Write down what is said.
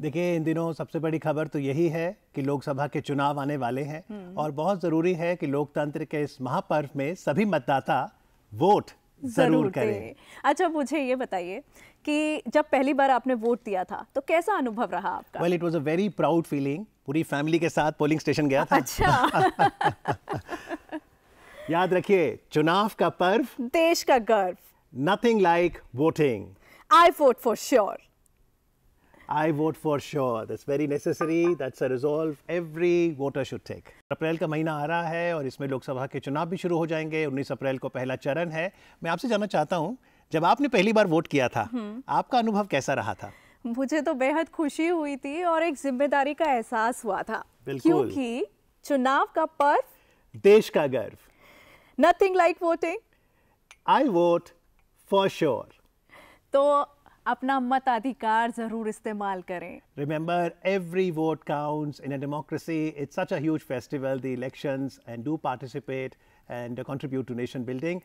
देखिए इन दिनों सबसे बड़ी खबर तो यही है कि लोकसभा के चुनाव आने वाले हैं हम्म। और बहुत ज़रूरी है कि लोकतंत्र के इस महापर्व में सभी मतदाता वोट ज़रूर करें अच्छा मुझे ये बताइए कि जब पहली बार आपने वोट दिया था तो कैसा अनुभव रहा आपका well it was a very proud feeling पूरी फैमिली के साथ पोलिंग स्टेशन गया था अच्छा याद रखिए चुनाव का पर्व देश का गर्व nothing like voting I vote for sure I vote for sure that's very necessary that's a resolve every voter should take अप्रैल का महीना आ रहा है और इसमें लोकसभा के चुनाव भी शुरू हो जाएंगे उन्नीस अप्रैल को पहला चरण है मैं आपसे जानना चाहता हूँ जब आपने पहली बार वोट किया था हम्म। आपका अनुभव कैसा रहा था मुझे तो बेहद खुशी हुई थी और एक जिम्मेदारी का एहसास हुआ था क्योंकि चुनाव का पर्व देश का गर्व nothing like voting I vote for sure तो अपना मताधिकार जरूर इस्तेमाल करें remember every vote counts in a democracy it's such a huge festival the elections and do participate and contribute to nation building